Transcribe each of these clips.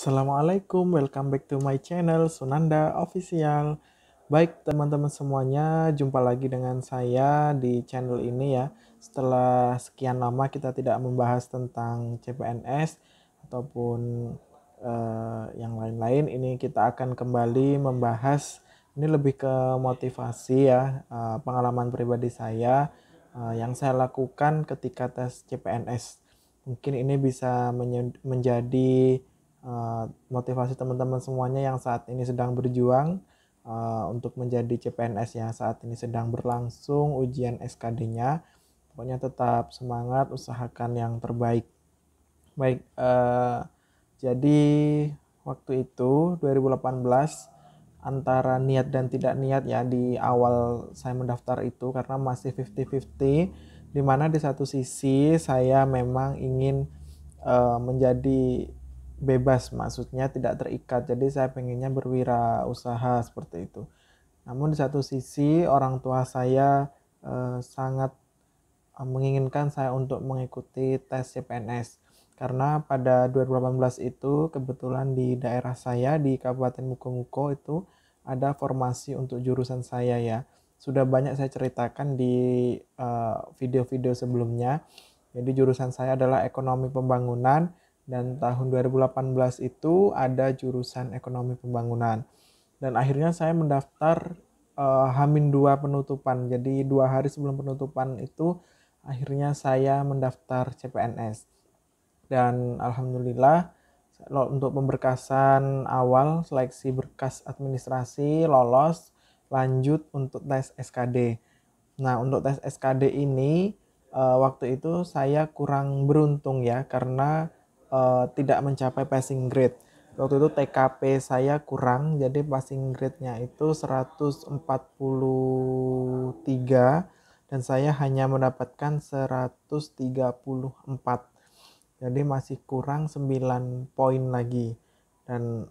Assalamualaikum, welcome back to my channel Sunanda Official. Baik teman-teman semuanya, jumpa lagi dengan saya di channel ini ya. Setelah sekian lama kita tidak membahas tentang CPNS ataupun uh, yang lain-lain, ini kita akan kembali membahas ini lebih ke motivasi ya, uh, pengalaman pribadi saya uh, yang saya lakukan ketika tes CPNS. Mungkin ini bisa menjadi Eh, motivasi teman-teman semuanya yang saat ini sedang berjuang uh, untuk menjadi CPNS yang saat ini sedang berlangsung ujian SKD-nya. Pokoknya tetap semangat, usahakan yang terbaik. Baik, uh, jadi waktu itu 2018 antara niat dan tidak niat ya di awal saya mendaftar itu karena masih 50-50 dimana di satu sisi saya memang ingin uh, menjadi bebas maksudnya tidak terikat jadi saya pengennya berwirausaha seperti itu namun di satu sisi orang tua saya eh, sangat eh, menginginkan saya untuk mengikuti tes CPNS karena pada 2018 itu kebetulan di daerah saya di Kabupaten Mukomuko itu ada formasi untuk jurusan saya ya sudah banyak saya ceritakan di eh, video-video uh, sebelumnya jadi jurusan saya adalah ekonomi pembangunan dan tahun 2018 itu ada jurusan ekonomi pembangunan dan akhirnya saya mendaftar uh, Hamin dua penutupan jadi dua hari sebelum penutupan itu akhirnya saya mendaftar CPNS dan alhamdulillah untuk pemberkasan awal seleksi berkas administrasi lolos lanjut untuk tes SKD. Nah, untuk tes SKD ini uh, waktu itu saya kurang beruntung ya karena uh, tidak mencapai passing grade. Waktu itu TKP saya kurang, jadi passing grade-nya itu 143 dan saya hanya mendapatkan 134. Jadi masih kurang 9 poin lagi. Dan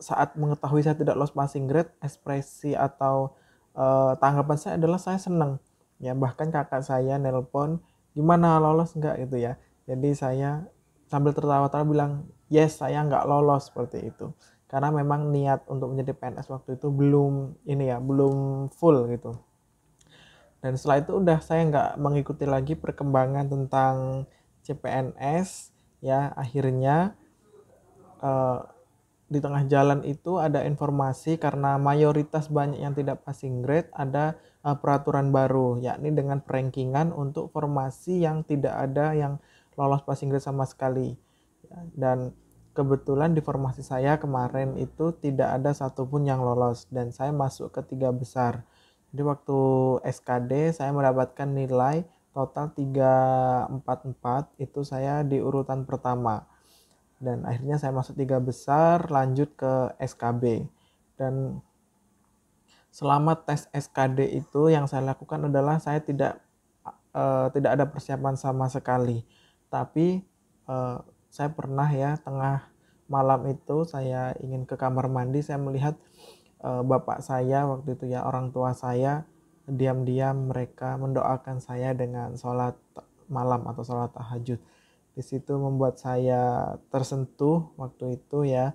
saat mengetahui saya tidak lost passing grade, ekspresi atau uh, tanggapan saya adalah saya senang. Ya, bahkan kakak saya nelpon, gimana lolos enggak gitu ya. Jadi saya sambil tertawa-tawa bilang yes saya nggak lolos seperti itu karena memang niat untuk menjadi PNS waktu itu belum ini ya belum full gitu dan setelah itu udah saya nggak mengikuti lagi perkembangan tentang CPNS ya akhirnya uh, di tengah jalan itu ada informasi karena mayoritas banyak yang tidak passing grade ada uh, peraturan baru yakni dengan perankingan untuk formasi yang tidak ada yang lolos passing grade sama sekali ya, dan kebetulan di formasi saya kemarin itu tidak ada satupun yang lolos dan saya masuk ke tiga besar jadi waktu SKD saya mendapatkan nilai total 344 itu saya di urutan pertama dan akhirnya saya masuk tiga besar lanjut ke SKB dan selama tes SKD itu yang saya lakukan adalah saya tidak eh, tidak ada persiapan sama sekali tapi uh, saya pernah ya tengah malam itu saya ingin ke kamar mandi saya melihat uh, bapak saya waktu itu ya orang tua saya diam-diam mereka mendoakan saya dengan sholat malam atau sholat tahajud di situ membuat saya tersentuh waktu itu ya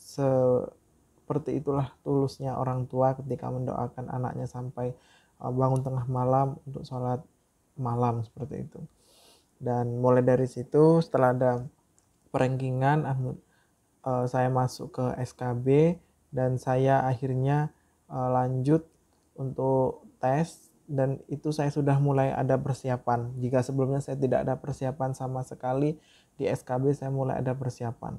se eh, seperti itulah tulusnya orang tua ketika mendoakan anaknya sampai bangun tengah malam untuk sholat malam seperti itu dan mulai dari situ setelah ada perankingan uh, saya masuk ke SKB dan saya akhirnya uh, lanjut untuk tes dan itu saya sudah mulai ada persiapan jika sebelumnya saya tidak ada persiapan sama sekali di SKB saya mulai ada persiapan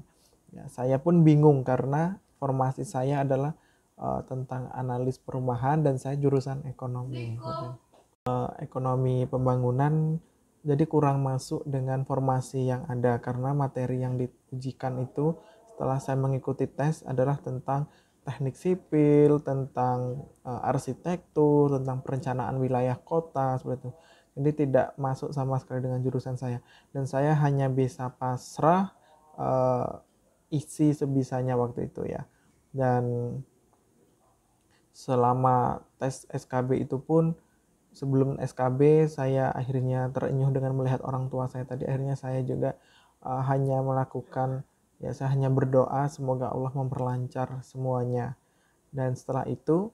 ya, saya pun bingung karena formasi saya adalah uh, tentang analis perumahan dan saya jurusan ekonomi uh, ekonomi pembangunan jadi kurang masuk dengan formasi yang ada karena materi yang diujikan itu setelah saya mengikuti tes adalah tentang teknik sipil, tentang uh, arsitektur, tentang perencanaan wilayah kota seperti itu. Jadi tidak masuk sama sekali dengan jurusan saya dan saya hanya bisa pasrah uh, isi sebisanya waktu itu ya. Dan selama tes SKB itu pun sebelum SKB saya akhirnya terenyuh dengan melihat orang tua saya tadi akhirnya saya juga uh, hanya melakukan ya saya hanya berdoa semoga Allah memperlancar semuanya dan setelah itu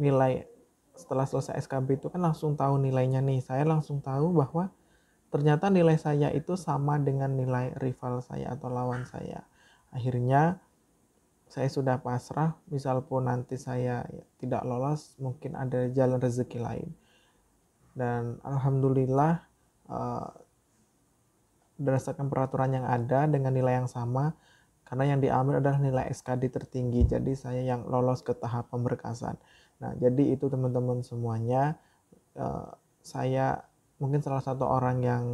nilai setelah selesai SKB itu kan langsung tahu nilainya nih saya langsung tahu bahwa ternyata nilai saya itu sama dengan nilai rival saya atau lawan saya akhirnya saya sudah pasrah misal pun nanti saya tidak lolos mungkin ada jalan rezeki lain dan alhamdulillah uh, berdasarkan peraturan yang ada dengan nilai yang sama karena yang diambil adalah nilai SKD tertinggi jadi saya yang lolos ke tahap pemberkasan nah jadi itu teman-teman semuanya uh, saya mungkin salah satu orang yang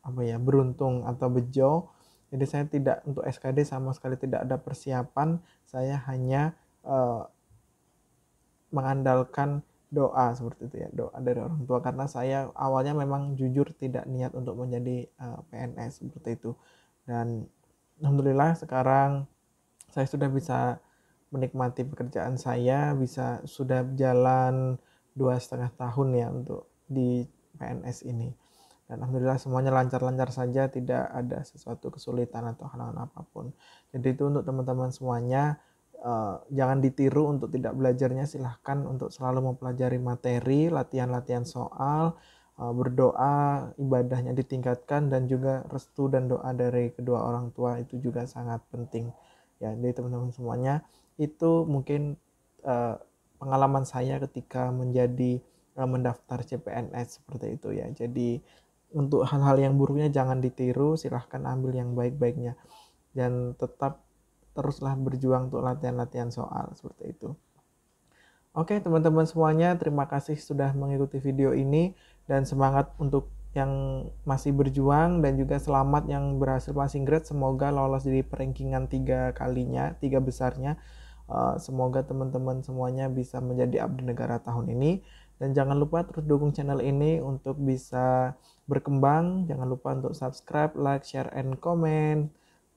apa ya beruntung atau bejo jadi saya tidak untuk SKD sama sekali tidak ada persiapan saya hanya uh, mengandalkan doa seperti itu ya doa dari orang tua karena saya awalnya memang jujur tidak niat untuk menjadi uh, eh, PNS seperti itu dan alhamdulillah sekarang saya sudah bisa menikmati pekerjaan saya bisa sudah jalan dua setengah tahun ya untuk di PNS ini dan alhamdulillah semuanya lancar-lancar saja tidak ada sesuatu kesulitan atau hal-hal apapun jadi itu untuk teman-teman semuanya Eh, jangan ditiru untuk tidak belajarnya silahkan untuk selalu mempelajari materi latihan-latihan soal eh, berdoa ibadahnya ditingkatkan dan juga restu dan doa dari kedua orang tua itu juga sangat penting ya jadi teman-teman semuanya itu mungkin uh, pengalaman saya ketika menjadi uh, mendaftar CPNS seperti itu ya jadi untuk hal-hal yang buruknya jangan ditiru silahkan ambil yang baik-baiknya dan tetap teruslah berjuang untuk latihan-latihan soal seperti itu. Oke, teman-teman semuanya, terima kasih sudah mengikuti video ini dan semangat untuk yang masih berjuang dan juga selamat yang berhasil passing grade semoga lolos di peringkingan tiga kalinya tiga besarnya eh, semoga teman-teman semuanya bisa menjadi abdi negara tahun ini dan jangan lupa terus dukung channel ini untuk bisa berkembang jangan lupa untuk subscribe like share and comment